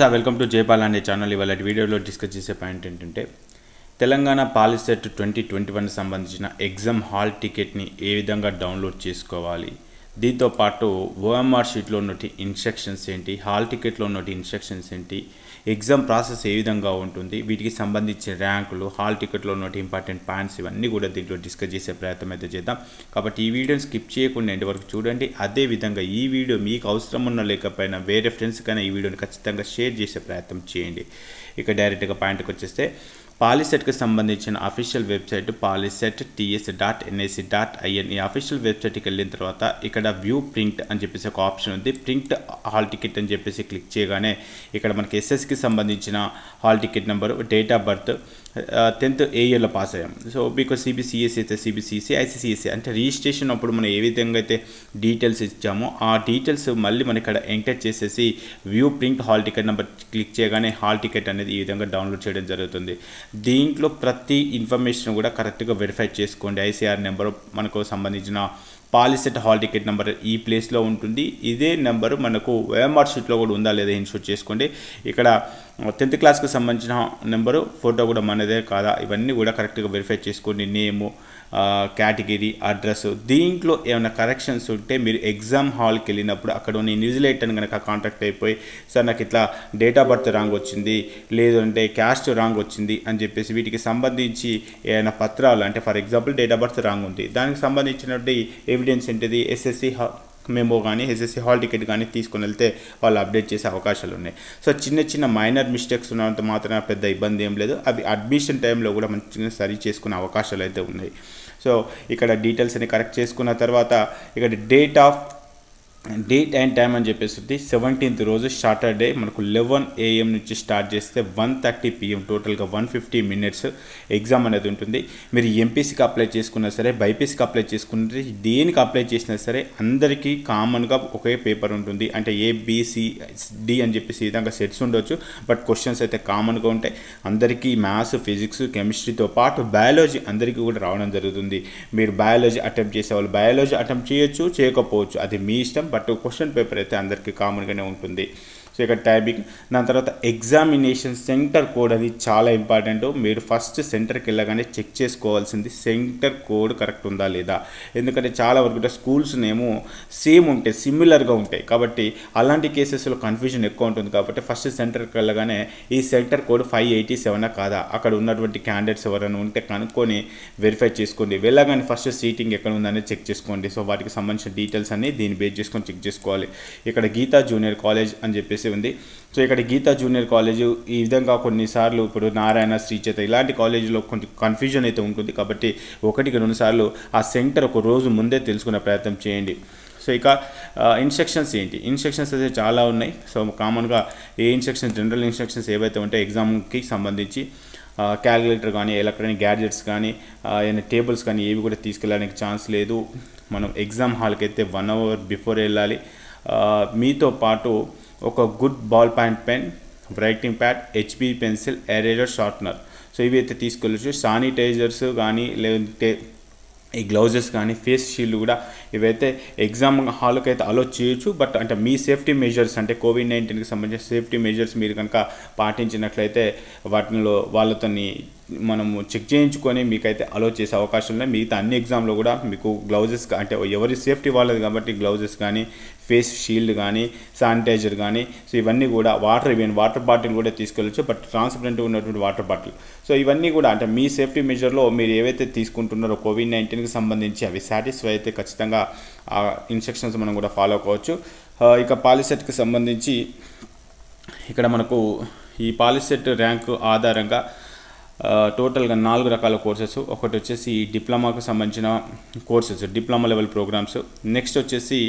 sir welcome to Jaipal అనే channel ఇవాళ వీడియోలో డిస్కస్ చేసే పాయింట్ ఏంటంటే Telangana set twenty twenty one సంబంధించిన ఎగ్జామ్ హాల్ టికెట్ని ఏ విధంగా డౌన్లోడ్ చేసుకోవాలి దీంతో పాటు ఓఎంఆర్ షీట్లో ఉన్నటి ఇన్స్ట్రక్షన్స్ ఏంటి హాల్ టికెట్లో ఉన్నటి ఇన్స్ట్రక్షన్స్ ఏంటి ఎగ్జామ్ ప్రాసెస్ ఏ విధంగా ఉంటుంది వీటికి సంబంధించిన ర్యాంకులు హాల్ టికెట్లో ఉన్నటువంటి ఇంపార్టెంట్ పాయింట్స్ ఇవన్నీ కూడా దీంట్లో డిస్కస్ చేసే ప్రయత్నం అయితే చేద్దాం కాబట్టి ఈ వీడియోని స్కిప్ చేయకుండా ఎండి వరకు చూడండి అదేవిధంగా ఈ వీడియో మీకు అవసరం ఉన్న లేకపోయినా వేరే ఫ్రెండ్స్కైనా ఈ వీడియోని ఖచ్చితంగా షేర్ చేసే ప్రయత్నం చేయండి ఇక డైరెక్ట్గా పాయింట్కి వచ్చేస్తే పాలిసెట్కి సంబంధించిన official website POLYCET TS dot NIC dot IN ఈ అఫీషియల్ వెబ్సైట్కి వెళ్ళిన తర్వాత ఇక్కడ వ్యూ ప్రింట్ అని చెప్పేసి ఒక ఆప్షన్ ఉంది ప్రింట్ హాల్ టికెట్ అని చెప్పేసి క్లిక్ చేయగానే ఇక్కడ మనకి ఎస్ఎస్కి సంబంధించిన hall ticket number date of birth tenth ఏ ఇయర్లో పాస్ అయ్యాం సో బికాస్ సిబిసిఎస్సి అయితే సిబిసిఎస్సి ఐసిసిఎస్సి అంటే రిజిస్ట్రేషన్ అప్పుడు మనం ఏ విధంగా అయితే డీటెయిల్స్ ఇచ్చామో ఆ డీటెయిల్స్ మళ్ళీ మనం ఇక్కడ ఎంటర్ చేసేసి view print hall ticket number click చేయగానే హాల్ టికెట్ అనేది ఈ విధంగా డౌన్లోడ్ చేయడం జరుగుతుంది దీంట్లో ప్రతి ఇన్ఫర్మేషన్ కూడా కరెక్ట్గా వెరిఫై చేసుకోండి ఐసీఆర్ నెంబర్ మనకు సంబంధించిన పాలిసెట్ హాల్ టికెట్ నెంబర్ ఈ ప్లేస్లో ఉంటుంది ఇదే నెంబరు మనకు వేమార్ షీట్లో కూడా ఉందా లేదా ఇన్షూర్ చేసుకోండి ఇక్కడ టెన్త్ క్లాస్కి సంబంధించిన నెంబరు ఫోటో కూడా మనదే కాదా ఇవన్నీ కూడా కరెక్ట్గా వెరిఫై చేసుకోండి నేము కేటగిరీ అడ్రస్ దీంట్లో ఏమైనా కరెక్షన్స్ ఉంటే మీరు ఎగ్జామ్ హాల్కి వెళ్ళినప్పుడు అక్కడ ఉన్న ఇన్విజిలేటర్ని కనుక కాంటాక్ట్ అయిపోయి సార్ నాకు ఇట్లా డేట్ ఆఫ్ బర్త్ రాంగ్ వచ్చింది లేదంటే క్యాస్ట్ రాంగ్ వచ్చింది అని చెప్పేసి వీటికి సంబంధించి ఏమైనా పత్రాలు అంటే for example date of birth wrong ఉంది దానికి సంబంధించినటువంటి ఎవిడెన్స్ ఏంటిది ఎస్ఎస్సి మేమో కానీ ఎస్ఎస్సి హాల్ టికెట్ కానీ తీసుకుని వెళ్తే వాళ్ళు అప్డేట్ చేసే అవకాశాలు ఉన్నాయి సో చిన్న చిన్న మైనర్ మిస్టేక్స్ ఉన్నంత మాత్రం పెద్ద ఇబ్బంది ఏం లేదు అవి అడ్మిషన్ టైంలో కూడా మంచిగా సరి చేసుకునే అవకాశాలు అయితే ఉన్నాయి సో ఇక్కడ డీటెయిల్స్ అన్ని కరెక్ట్ చేసుకున్న తర్వాత ఇక్కడ date of date and time అని చెప్పేసి సెవెంటీన్త్ రోజు సాటర్డే మనకు లెవెన్ ఏఎం నుంచి స్టార్ట్ చేస్తే వన్ థర్టీ పిఎం టోటల్గా వన్ ఫిఫ్టీ మినిట్స్ ఎగ్జామ్ అనేది ఉంటుంది మీరు ఎంపీసీకి అప్లై చేసుకున్నా సరే బైపీసీకి అప్లై చేసుకుంటే దేనికి అప్లై చేసినా సరే అందరికీ కామన్గా ఒకే పేపర్ ఉంటుంది అంటే ఏబీసీ డి అని చెప్పేసి విధంగా సెట్స్ ఉండొచ్చు బట్ క్వశ్చన్స్ అయితే కామన్గా ఉంటాయి అందరికీ మ్యాథ్స్ ఫిజిక్స్ కెమిస్ట్రీతో పాటు బయాలజీ అందరికీ కూడా రావడం జరుగుతుంది మీరు బయాలజీ అటెంప్ట్ చేసేవాళ్ళు బయాలజీ అటెంప్ట్ చేయొచ్చు చేయకపోవచ్చు అది మీ ఇష్టం బట్ క్వశ్చన్ పేపర్ అయితే అందరికీ కామన్గానే ఉంటుంది సో ఇక్కడ టైపింగ్ దాని తర్వాత ఎగ్జామినేషన్ సెంటర్ కోడ్ అది చాలా ఇంపార్టెంట్ మీరు ఫస్ట్ సెంటర్కి వెళ్ళగానే చెక్ చేసుకోవాల్సింది సెంటర్ కోడ్ కరెక్ట్ ఉందా లేదా ఎందుకంటే చాలా వరకు స్కూల్స్ స్కూల్స్నేమో సేమ్ ఉంటాయి సిమిలర్గా ఉంటాయి కాబట్టి అలాంటి కేసెస్లో కన్ఫ్యూజన్ ఎక్కువ ఉంటుంది కాబట్టి ఫస్ట్ సెంటర్కి వెళ్ళగానే ఈ సెంటర్ కోడ్ ఫైవ్ ఎయిటీ సెవెనా కాదా అక్కడ ఉన్నటువంటి క్యాండిడేట్స్ ఎవరైనా ఉంటే కనుక్కొని వెరిఫై చేసుకోండి వెళ్ళగానే ఫస్ట్ సీటింగ్ ఎక్కడ ఉందని చెక్ చేసుకోండి సో వాటికి సంబంధించిన డీటెయిల్స్ అన్ని దీన్ని బేస్ చేసుకొని చెక్ చేసుకోవాలి ఇక్కడ గీతా జూనియర్ కాలేజ్ అని చెప్పేసి చేసి ఉంది సో ఇక్కడ గీతా జూనియర్ కాలేజు ఈ విధంగా కొన్నిసార్లు ఇప్పుడు నారాయణ శ్రీచేత ఇలాంటి కాలేజీలో కొంచెం కన్ఫ్యూజన్ అయితే ఉంటుంది కాబట్టి ఒకటికి రెండుసార్లు ఆ సెంటర్ ఒక రోజు ముందే తెలుసుకునే ప్రయత్నం చేయండి సో ఇక ఇన్స్ట్రక్షన్స్ ఏంటి ఇన్స్ట్రక్షన్స్ అయితే చాలా ఉన్నాయి సో కామన్గా ఏ ఇన్స్ట్రక్షన్స్ జనరల్ ఇన్స్ట్రక్షన్స్ ఏవైతే ఉంటాయో ఎగ్జామ్కి సంబంధించి క్యాలిక్యులేటర్ కానీ ఎలక్ట్రానిక్ గ్యాడ్జెట్స్ కానీ ఏదైనా టేబుల్స్ కానీ ఏవి కూడా తీసుకెళ్ళడానికి ఛాన్స్ లేదు మనం ఎగ్జామ్ హాల్కి అయితే వన్ అవర్ బిఫోర్ వెళ్ళాలి మీతో పాటు ఒక good ball point pen writing pad HP pencil eraser sharpener so ఇవి అయితే తీసుకెళ్ళచ్చు శానిటైజర్స్ కానీ లేదంటే ఈ గ్లౌజెస్ కానీ ఫేస్ షీల్డ్ కూడా ఇవైతే ఎగ్జామ్ హాల్కి అయితే అలో చేయొచ్చు బట్ అంటే మీ సేఫ్టీ మెజర్స్ అంటే కోవిడ్ నైన్టీన్కి సంబంధించిన సేఫ్టీ మెజర్స్ మీరు కనుక పాటించినట్లయితే వాటిలో వాళ్ళతో మనము చెక్ చేయించుకొని మీకైతే అలో చేసే అవకాశం ఉన్నాయి మిగతా అన్ని ఎగ్జామ్లో కూడా మీకు గ్లౌజెస్ అంటే ఎవరి సేఫ్టీ వాళ్ళది కాబట్టి గ్లౌజెస్ కానీ ఫేస్ షీల్డ్ కానీ శానిటైజర్ కానీ సో ఇవన్నీ కూడా వాటర్ ఇవన్నీ వాటర్ బాటిల్ కూడా తీసుకెళ్ళచ్చు బట్ ట్రాన్స్పరెంట్ ఉన్నటువంటి వాటర్ బాటిల్ సో ఇవన్నీ కూడా అంటే మీ సేఫ్టీ మెజర్లో మీరు ఏవైతే తీసుకుంటున్నారో కోవిడ్ నైన్టీన్కి సంబంధించి అవి సాటిస్ఫై అయితే ఖచ్చితంగా ఆ ఇన్స్ట్రక్షన్స్ మనం కూడా ఫాలో కావచ్చు ఇక పాలిసెట్కి సంబంధించి ఇక్కడ మనకు ఈ పాలిసెట్ ర్యాంకు ఆధారంగా టోటల్గా నాలుగు రకాల కోర్సెస్ ఒకటి వచ్చేసి డిప్లొమాకు సంబంధించిన courses diploma level programmes next వచ్చేసి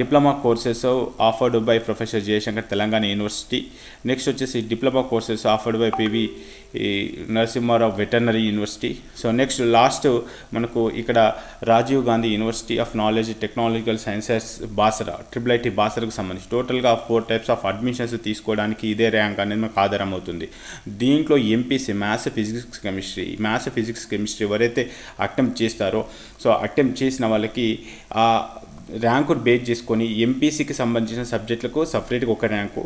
diploma courses offered by professor Jayashankar Telangana university next వచ్చేసి diploma courses offered by P V Narasimha Rao veterinary university so next last మనకు ఇక్కడ Rajiv Gandhi university of knowledge technological sciences Basara triple IT బాసరకు సంబంధించి టోటల్గా ఫోర్ టైప్స్ ఆఫ్ అడ్మిషన్స్ తీసుకోవడానికి ఇదే rank అనేది మనకు ఆధారం అవుతుంది దీంట్లో MPC maths physics chemistry maths physics chemistry ఎవరైతే అటెంప్ట్ చేస్తారో సో అటెంప్ట్ చేసిన వాళ్ళకి ర్యాంకును బేస్ చేసుకొని ఎంపీసీకి సంబంధించిన సబ్జెక్టులకు సపరేట్గా ఒక rank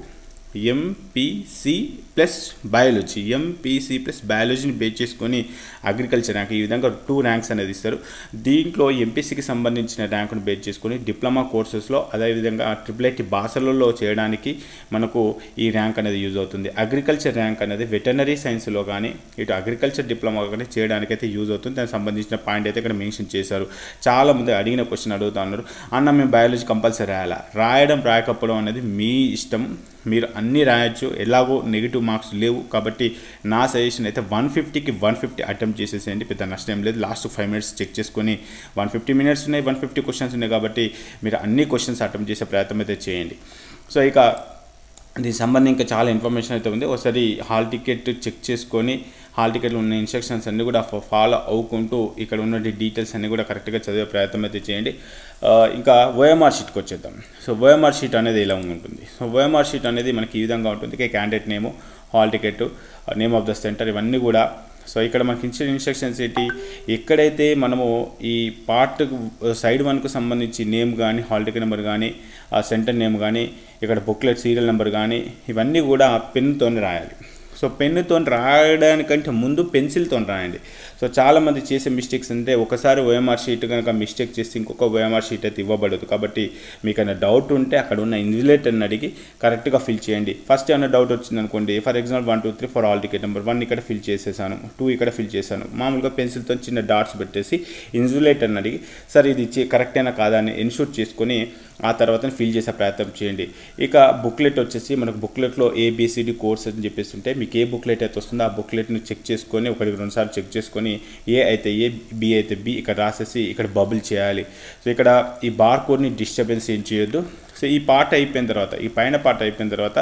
MPC plus biology MPC plus బయాలజీని బేస్ చేసుకొని అగ్రికల్చర్ ర్యాంక్ ఈ విధంగా టూ ర్యాంక్స్ అనేది ఇస్తారు దీంట్లో ఎంపీసీకి సంబంధించిన ర్యాంకును బేస్ చేసుకొని డిప్లొమా కోర్సెస్లో అదేవిధంగా ట్రిపుల్ ఐటీ భాషలలో చేయడానికి మనకు ఈ ర్యాంక్ అనేది యూజ్ అవుతుంది అగ్రికల్చర్ ర్యాంక్ అనేది వెటనరీ సైన్స్లో కానీ ఇటు అగ్రికల్చర్ డిప్లొమా కానీ చేయడానికి అయితే యూజ్ అవుతుంది దానికి సంబంధించిన పాయింట్ అయితే ఇక్కడ మెన్షన్ చేశారు చాలామంది అడిగిన క్వశ్చన్ అడుగుతా ఉన్నారు అన్న మేము బయాలజీ కంపల్సరీ రాయాలా రాయడం రాయకపోవడం అనేది మీ ఇష్టం మీరు అన్నీ రాయొచ్చు ఎలాగో నెగిటివ్ మార్క్స్ లేవు కాబట్టి నా సజెషన్ అయితే వన్ ఫిఫ్టీకి వన్ ఫిఫ్టీ అటెంప్ట్ చేసేసేయండి పెద్ద నష్టం ఏం లేదు లాస్ట్ ఫైవ్ మినిట్స్ చెక్ చేసుకొని వన్ ఫిఫ్టీ మినిట్స్ ఉన్నాయి వన్ ఫిఫ్టీ క్వశ్చన్స్ ఉన్నాయి కాబట్టి మీరు అన్ని క్వశ్చన్స్ అటెంప్ట్ చేసే ప్రయత్నం అయితే చేయండి సో ఇక దీనికి సంబంధించి ఇంకా చాలా ఇన్ఫర్మేషన్ అయితే ఉంది ఒకసారి హాల్ టికెట్ చెక్ చేసుకొని హాల్ టికెట్లు ఉన్న ఇన్స్ట్రక్షన్స్ అన్నీ కూడా ఫాలో అవుకుంటూ ఇక్కడ ఉన్న డీటెయిల్స్ అన్నీ కూడా కరెక్ట్గా చదివే ప్రయత్నం అయితే చేయండి ఇంకా ఓఎంఆర్ షీట్కి వచ్చేద్దాం సో ఓఎంఆర్ షీట్ అనేది ఇలా ఉంటుంది సో ఓఎంఆర్ షీట్ అనేది మనకి ఈ విధంగా ఉంటుంది candidate name hall ticket name of the centre ఇవన్నీ కూడా సో ఇక్కడ మనకి ఇచ్చిన ఇన్స్ట్రక్షన్స్ ఏంటి ఎక్కడైతే మనము ఈ పార్ట్ సైడ్ వన్కు సంబంధించి నేమ్ కానీ హాల్ టికెట్ నెంబర్ కానీ ఆ సెంటర్ నేమ్ కానీ ఇక్కడ బుక్లెట్ సీరియల్ నెంబర్ కానీ ఇవన్నీ కూడా పెన్తోనే రాయాలి సో పెన్నుతో రాయడానికంటే ముందు పెన్సిల్తో రాయండి సో చాలామంది చేసే మిస్టేక్స్ అంటే ఒకసారి ఓఎంఆర్ షీట్ కనుక మిస్టేక్ చేస్తే ఇంకొక ఓఎంఆర్ షీట్ అయితే ఇవ్వబడదు కాబట్టి మీకైనా డౌట్ ఉంటే అక్కడ ఉన్న ఇన్సులేటర్ని అడిగి కరెక్ట్గా ఫిల్ చేయండి ఫస్ట్ ఏమైనా డౌట్ వచ్చింది అనుకోండి for example one two three for hall ticket number one ఇక్కడ ఫిల్ చేసేసాను టూ ఇక్కడ ఫిల్ చేశాను మామూలుగా పెన్సిల్తో చిన్న డాట్స్ పెట్టేసి ఇన్జులేటర్ని అడిగి సరే ఇది కరెక్ట్ అయినా కాదా అని ఇన్షూట్ చేసుకొని ఆ తర్వాత ఫిల్ చేసే ప్రయత్నం చేయండి ఇక బుక్లెట్ వచ్చేసి మనకు బుక్లెట్లో ఏబిసిడి కోర్స్ అని చెప్పేసి ఉంటే మీకు ఏ బుక్లెట్ అయితే వస్తుందో ఆ బుక్లెట్ని చెక్ చేసుకొని ఒకటి రెండుసార్లు చెక్ చేసుకొని ఏ అయితే ఏ బి అయితే బి ఇక్కడ రాసేసి ఇక్కడ బబుల్ చేయాలి సో ఇక్కడ ఈ బార్ కోడ్ని డిస్టర్బెన్స్ ఏం చేయొద్దు సో ఈ పార్ట్ అయిపోయిన తర్వాత ఈ పైన పార్ట్ అయిపోయిన తర్వాత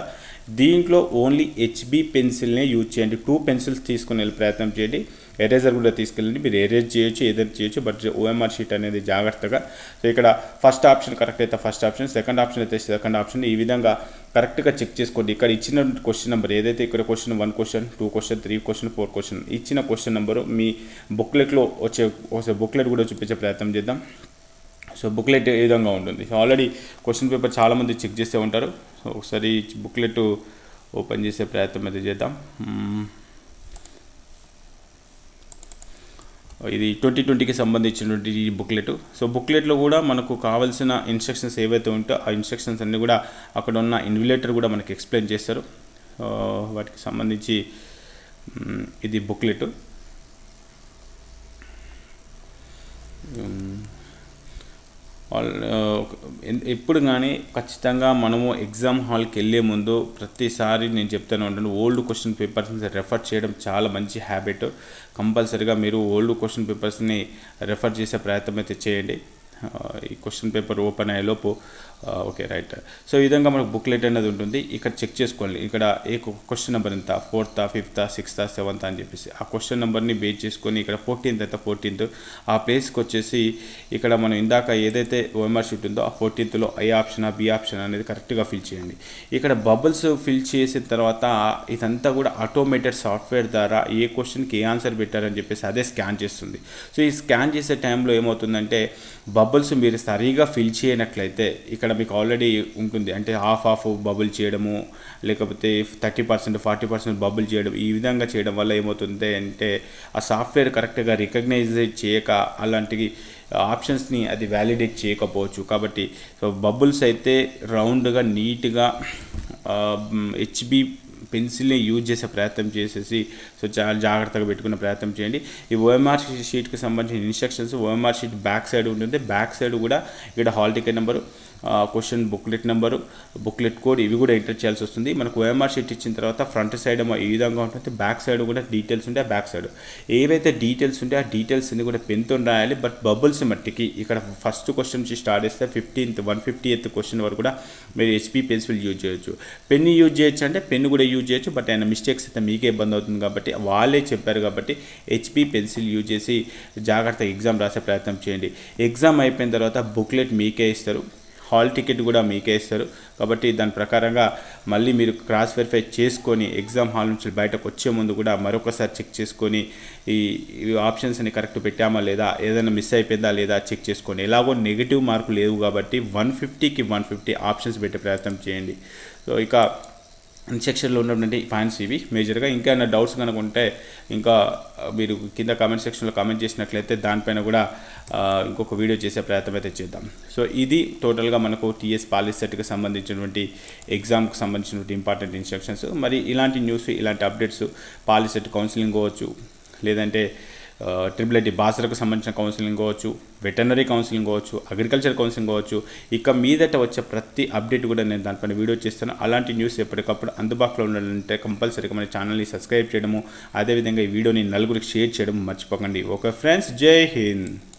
దీంట్లో ఓన్లీ హెచ్బి పెన్సిల్నే యూజ్ చేయండి టూ పెన్సిల్స్ తీసుకుని వెళ్ళి ప్రయత్నం చేయండి ఎరేజర్ కూడా తీసుకెళ్ళండి మీరు ఎరేజ్ చేయొచ్చు ఏదైనా చేయొచ్చు బట్ ఓఎంఆర్ షీట్ అనేది జాగ్రత్తగా సో ఇక్కడ ఫస్ట్ ఆప్షన్ కరెక్ట్ అయితే ఫస్ట్ ఆప్షన్ సెకండ్ ఆప్షన్ అయితే సెకండ్ ఆప్షన్ ఈ విధంగా కరెక్ట్గా చెక్ చేసుకోండి ఇక్కడ ఇచ్చిన క్వశ్చన్ నెంబర్ ఏదైతే ఇక్కడ question one question two question three question four question ఇచ్చిన క్వశ్చన్ నెంబరు మీ బుక్లెట్లో వచ్చే ఒకసారి బుక్లెట్ కూడా చూపించే ప్రయత్నం చేద్దాం సో బుక్లెట్ ఏ విధంగా ఉంటుంది సో ఆల్రెడీ క్వశ్చన్ పేపర్ చాలామంది చెక్ చేస్తే ఉంటారు సో ఒకసారి బుక్లెట్ ఓపెన్ చేసే ప్రయత్నం అయితే చేద్దాం ఇది ట్వంటీ ట్వంటీకి సంబంధించినటువంటి ఈ బుక్లెట్ సో బుక్లెట్లో కూడా మనకు కావాల్సిన ఇన్స్ట్రక్షన్స్ ఏవైతే ఉంటాయో ఆ ఇన్స్ట్రక్షన్స్ అన్నీ కూడా అక్కడ ఉన్న ఇన్విలేటర్ కూడా మనకి ఎక్స్ప్లెయిన్ చేస్తారు వాటికి సంబంధించి ఇది బుక్లెట్ ఎప్పుడు కానీ ఖచ్చితంగా మనము ఎగ్జామ్ హాల్కి వెళ్ళే ముందు ప్రతిసారి నేను చెప్తాను ఉంటాను ఓల్డ్ క్వశ్చన్ పేపర్స్ని రెఫర్ చేయడం చాలా మంచి హ్యాబిట్ కంపల్సరిగా మీరు ఓల్డ్ క్వశ్చన్ పేపర్స్ని రెఫర్ చేసే ప్రయత్నం అయితే చేయండి ఈ క్వశ్చన్ పేపర్ ఓపెన్ అయ్యేలోపు ఓకే రైట్ సో ఈ విధంగా మనకు బుక్లెట్ అనేది ఉంటుంది ఇక్కడ చెక్ చేసుకోండి ఇక్కడ ఏ క్వశ్చన్ నెంబర్ ఎంత ఫోర్త్ ఫిఫ్త్ సిక్స్త్ సెవెంత్ అని చెప్పేసి ఆ క్వశ్చన్ నెంబర్ని బేస్ చేసుకొని ఇక్కడ ఫోర్టీన్త్ అయితే ఫోర్టీన్త్ ఆ ప్లేస్కి వచ్చేసి ఇక్కడ మనం ఇందాక ఏదైతే ఓఎంఆర్ షీట్ ఉందో ఆ ఫోర్టీన్త్లో ఏ ఆప్షన్ బి ఆప్షన్ అనేది కరెక్ట్గా ఫిల్ చేయండి ఇక్కడ బబుల్స్ ఫిల్ చేసిన తర్వాత ఇదంతా కూడా ఆటోమేటెడ్ సాఫ్ట్వేర్ ద్వారా ఏ క్వశ్చన్కి ఏ ఆన్సర్ పెట్టారని చెప్పేసి అదే స్కాన్ చేస్తుంది సో ఈ స్కాన్ చేసే టైంలో ఏమవుతుందంటే బబుల్స్ మీరు సరిగా ఫిల్ చేయనట్లయితే ఇక్కడ మీకు ఆల్రెడీ ఉంటుంది అంటే హాఫ్ హాఫ్ బబుల్ చేయడము లేకపోతే thirty percent forty percent bubble చేయడం ఈ విధంగా చేయడం వల్ల ఏమవుతుంది అంటే ఆ సాఫ్ట్వేర్ కరెక్ట్గా రికగ్నైజ్ చేయక అలాంటివి ఆప్షన్స్ని అది వ్యాలిడేట్ చేయకపోవచ్చు కాబట్టి సో బబుల్స్ అయితే రౌండ్గా నీట్గా హెచ్బి పెన్సిల్ని యూజ్ చేసే ప్రయత్నం చేసేసి సో చాలా జాగ్రత్తగా పెట్టుకునే ప్రయత్నం చేయండి ఈ ఓఎంఆర్ షీట్కి సంబంధించిన instructions OMR sheet back side ఉంటుంది బ్యాక్ సైడ్ కూడా ఇక్కడ hall ticket number question booklet number booklet code ఇవి కూడా ఎంటర్ చేయాల్సి వస్తుంది మనకు ఓఎంఆర్ షీట్ ఇచ్చిన తర్వాత ఫ్రంట్ సైడ్ ఈ విధంగా ఉంటుంది బ్యాక్ సైడ్ కూడా డీటెయిల్స్ ఉంటే బ్యాక్ సైడ్ ఏవైతే డీటెయిల్స్ ఉంటే ఆ డీటెయిల్స్ అన్ని కూడా పెన్తో రాయాలి బట్ బబుల్స్ మట్టికి ఇక్కడ ఫస్ట్ క్వశ్చన్ నుంచి స్టార్ట్ చేస్తే ఫిఫ్టీన్త్ వన్ ఫిఫ్టీ క్వశ్చన్ వరకు కూడా మీరు హెచ్పీ పెన్సిల్ యూజ్ చేయొచ్చు పెన్ యూజ్ చేయొచ్చు అంటే పెన్ కూడా యూజ్ చేయొచ్చు బట్ ఆయన మిస్టేక్స్ అయితే మీకే ఇబ్బంది అవుతుంది కాబట్టి వాళ్ళే చెప్పారు కాబట్టి హెచ్పి పెన్సిల్ యూజ్ చేసి జాగ్రత్తగా ఎగ్జామ్ రాసే ప్రయత్నం చేయండి ఎగ్జామ్ అయిపోయిన తర్వాత బుక్లెట్ మీకే ఇస్తారు హాల్ టికెట్ కూడా మీకే ఇస్తారు కాబట్టి దాని ప్రకారంగా మళ్ళీ మీరు క్రాస్ వెరిఫై చేసుకొని ఎగ్జామ్ హాల్ నుంచి బయటకు వచ్చే ముందు కూడా మరొకసారి చెక్ చేసుకొని ఈ ఆప్షన్స్ని కరెక్ట్ పెట్టామా లేదా ఏదైనా మిస్ అయిపోయిందా లేదా చెక్ చేసుకొని ఎలాగో నెగిటివ్ మార్కులు లేవు కాబట్టి వన్ ఫిఫ్టీకి వన్ ఫిఫ్టీ ఆప్షన్స్ పెట్టే ప్రయత్నం చేయండి సో ఇక సెక్షన్లో ఉన్నటువంటి పాయింట్స్ ఇవి మేజర్గా ఇంకా ఏమైనా డౌట్స్ కనుక ఉంటే ఇంకా మీరు కింద కామెంట్ సెక్షన్లో కామెంట్ చేసినట్లయితే దానిపైన కూడా ఇంకొక వీడియో చేసే ప్రయత్నం అయితే చేద్దాం సో ఇది టోటల్గా మనకు టీఎస్ పాలిసెట్కి సంబంధించినటువంటి ఎగ్జామ్కి సంబంధించినటువంటి ఇంపార్టెంట్ ఇన్స్ట్రక్షన్స్ మరి ఇలాంటి న్యూస్ ఇలాంటి అప్డేట్స్ పాలిసెట్ కౌన్సిలింగ్ కావచ్చు లేదంటే ట్రిపుల్ ఐటీ బాసలకు సంబంధించిన కౌన్సిలింగ్ కావచ్చు వెటర్నరీ కౌన్సిలింగ్ కావచ్చు అగ్రికల్చర్ కౌన్సిలింగ్ కావచ్చు ఇక మీదట వచ్చే ప్రతి అప్డేట్ కూడా నేను దానిపైన వీడియో చేస్తాను అలాంటి న్యూస్ ఎప్పటికప్పుడు అందుబాటులో ఉండాలంటే కంపల్సరీగా మన ఛానల్ని సబ్స్క్రైబ్ చేయడము అదేవిధంగా ఈ వీడియోని నలుగురికి షేర్ చేయడం మర్చిపోకండి ఓకే ఫ్రెండ్స్ జై హింద్